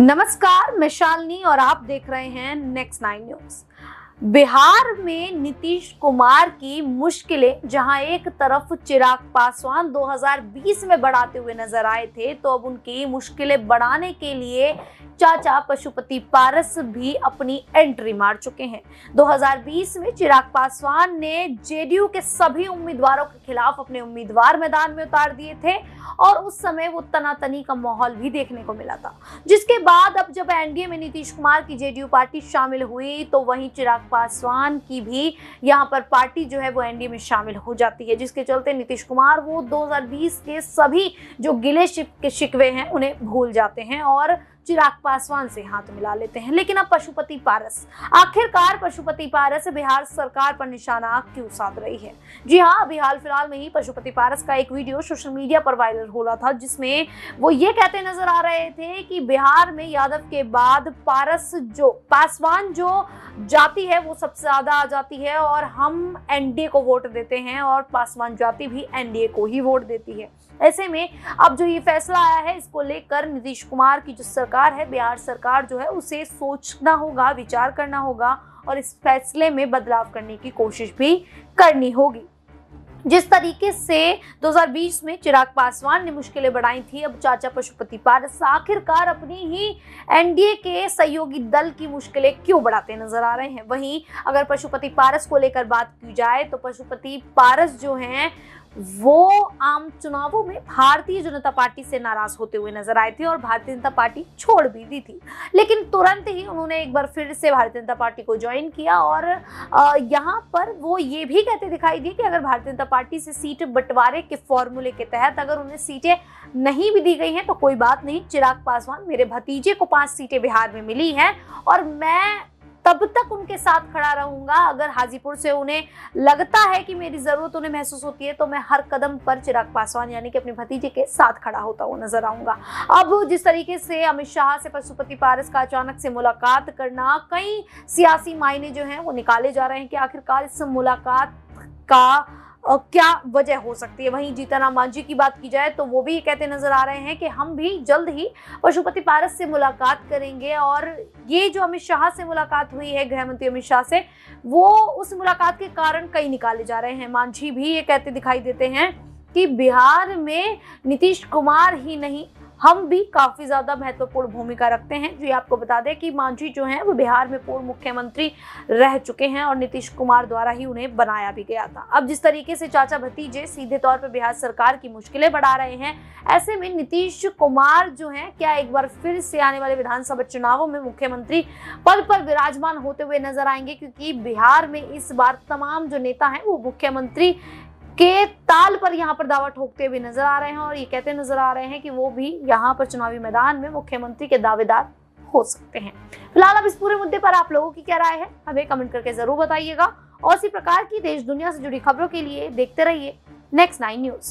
नमस्कार मैं शालनी और आप देख रहे हैं नेक्स्ट नाइन न्यूज बिहार में नीतीश कुमार की मुश्किलें जहां एक तरफ चिराग पासवान 2020 में बढ़ाते हुए नजर आए थे तो अब उनकी मुश्किलें बढ़ाने के लिए चाचा पशुपति पारस भी अपनी एंट्री मार चुके हैं 2020 में चिराग पासवान ने जेडीयू के सभी उम्मीदवारों के खिलाफ अपने उम्मीदवार मैदान में उतार दिए थे और उस समय वो तनातनी का माहौल भी देखने को मिला था जिसके बाद अब जब एनडीए में नीतीश कुमार की जेडीयू पार्टी शामिल हुई तो वहीं चिराग पासवान की भी यहाँ पर पार्टी जो है वो एनडीए में शामिल हो जाती है जिसके चलते नीतीश कुमार वो दो के सभी जो गिले शिकवे हैं उन्हें भूल जाते हैं और चिराग पासवान से हाथ मिला लेते हैं लेकिन अब पशुपति पारस आखिरकार पशुपति पारस बिहार सरकार पर निशाना क्यों साध रही है जी हाँ अभी हाल फिलहाल में ही पशुपति पारस का एक वीडियो सोशल मीडिया पर वायरल हो रहा था जिसमें वो ये कहते नजर आ रहे थे कि बिहार में यादव के बाद पारस जो पासवान जो जाति है वो सबसे ज्यादा आ जाती है और हम एनडीए को वोट देते हैं और पासवान जाति भी एनडीए को ही वोट देती है ऐसे में अब जो ये फैसला आया है इसको लेकर नीतीश कुमार की जो सरकार सरकार है बिहार सरकार जो है उसे सोचना होगा विचार करना होगा और इस फैसले में बदलाव करने की कोशिश भी करनी होगी जिस तरीके से 2020 में चिराग पासवान ने मुश्किलें बढ़ाई थी अब चाचा पशुपति पारस आखिरकार अपनी ही एनडीए के सहयोगी दल की मुश्किलें क्यों बढ़ाते नजर आ रहे हैं वहीं अगर पशुपति पारस को लेकर बात की जाए तो पशुपति पारस जो हैं वो आम चुनावों में भारतीय जनता पार्टी से नाराज होते हुए नजर आए थे और भारतीय जनता पार्टी छोड़ भी दी थी लेकिन तुरंत ही उन्होंने एक बार फिर से भारतीय जनता पार्टी को ज्वाइन किया और यहाँ पर वो ये भी कहते दिखाई दिए कि अगर भारतीय जनता पार्टी से सीट बंटवारे के फॉर्मूले के तहत अगर उन्हें सीटें नहीं भी दी गई हैं तो कोई बात नहीं चिराग पासवान मेरे भतीजे को पाँच सीटें बिहार में मिली हैं और मैं तब तक उनके साथ खड़ा रहूंगा अगर हाजीपुर से उन्हें लगता है कि मेरी ज़रूरत उन्हें महसूस होती है तो मैं हर कदम पर चिराग पासवान यानी कि अपने भतीजे के साथ खड़ा होता हुआ नजर आऊंगा अब जिस तरीके से अमित शाह से पशुपति पारस का अचानक से मुलाकात करना कई सियासी मायने जो है वो निकाले जा रहे हैं कि आखिरकार इस मुलाकात का क्या वजह हो सकती है वहीं जीतन मांझी की बात की जाए तो वो भी कहते नजर आ रहे हैं कि हम भी जल्द ही पशुपति पारस से मुलाकात करेंगे और ये जो अमित शाह से मुलाकात हुई है गृहमंत्री अमित शाह से वो उस मुलाकात के कारण कई निकाले जा रहे हैं मांझी भी ये कहते दिखाई देते हैं कि बिहार में नीतीश कुमार ही नहीं हम भी काफ़ी ज़्यादा महत्वपूर्ण भूमिका रखते हैं ये आपको बता दें कि मांझी जो हैं वो बिहार में पूर्व मुख्यमंत्री रह चुके हैं और नीतीश कुमार द्वारा ही उन्हें बनाया भी गया था अब जिस तरीके से चाचा भतीजे सीधे तौर पर बिहार सरकार की मुश्किलें बढ़ा रहे हैं ऐसे में नीतीश कुमार जो है क्या एक बार फिर से आने वाले विधानसभा चुनावों में मुख्यमंत्री पद पर विराजमान होते हुए नजर आएंगे क्योंकि बिहार में इस बार तमाम जो नेता है वो मुख्यमंत्री के ताल पर यहाँ पर दावा ठोकते हुए नजर आ रहे हैं और ये कहते नजर आ रहे हैं कि वो भी यहाँ पर चुनावी मैदान में मुख्यमंत्री के दावेदार हो सकते हैं फिलहाल अब इस पूरे मुद्दे पर आप लोगों की क्या राय है हमें कमेंट करके जरूर बताइएगा और इसी प्रकार की देश दुनिया से जुड़ी खबरों के लिए देखते रहिए नेक्स्ट नाइन न्यूज